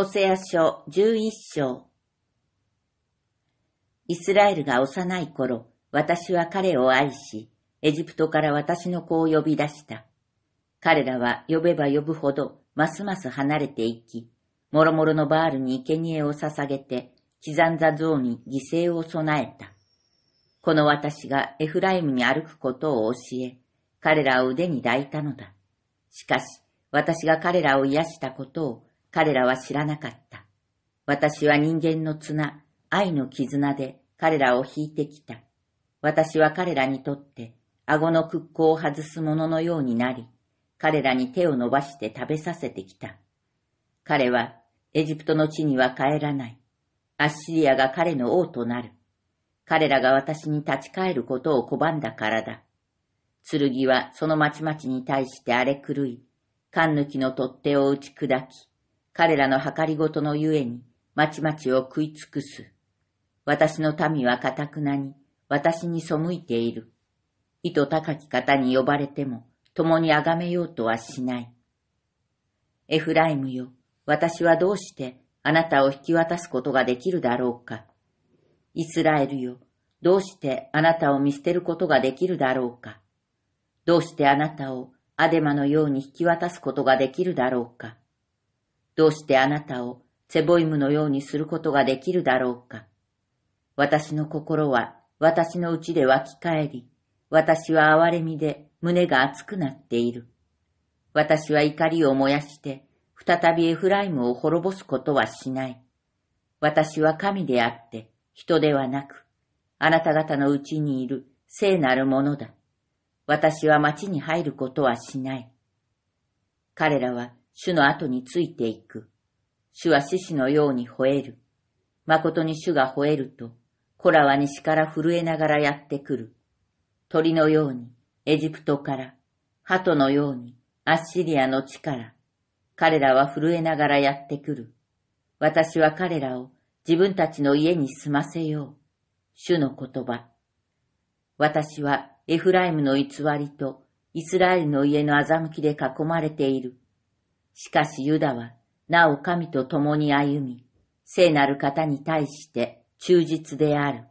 ホセア書11章イスラエルが幼い頃、私は彼を愛し、エジプトから私の子を呼び出した。彼らは呼べば呼ぶほど、ますます離れていき、もろもろのバールに生贄を捧げて、刻んだ像に犠牲を備えた。この私がエフライムに歩くことを教え、彼らを腕に抱いたのだ。しかし、私が彼らを癒したことを彼らは知らなかった。私は人間の綱、愛の絆で彼らを引いてきた。私は彼らにとって、顎の屈行を外す者ののようになり、彼らに手を伸ばして食べさせてきた。彼はエジプトの地には帰らない。アッシリアが彼の王となる。彼らが私に立ち返ることを拒んだからだ。剣はその町々に対して荒れ狂い、カンヌキの取っ手を打ち砕き、彼らの計りごとのゆえに、まちまちを食い尽くす。私の民はかたくなに、私に背いている。意図高き方に呼ばれても、共に崇めようとはしない。エフライムよ、私はどうしてあなたを引き渡すことができるだろうか。イスラエルよ、どうしてあなたを見捨てることができるだろうか。どうしてあなたをアデマのように引き渡すことができるだろうか。どうしてあなたをセボイムのようにすることができるだろうか。私の心は私のうちで湧き返り、私は憐れみで胸が熱くなっている。私は怒りを燃やして、再びエフライムを滅ぼすことはしない。私は神であって、人ではなく、あなた方のうちにいる聖なるものだ。私は町に入ることはしない。彼らは主の後についていく。主は獅子のように吠える。誠に主が吠えると、コラは西から震えながらやってくる。鳥のようにエジプトから、鳩のようにアッシリアの地から、彼らは震えながらやってくる。私は彼らを自分たちの家に住ませよう。主の言葉。私はエフライムの偽りとイスラエルの家の欺きで囲まれている。しかしユダは、なお神と共に歩み、聖なる方に対して忠実である。